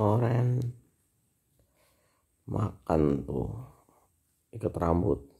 oren makan tuh ikat rambut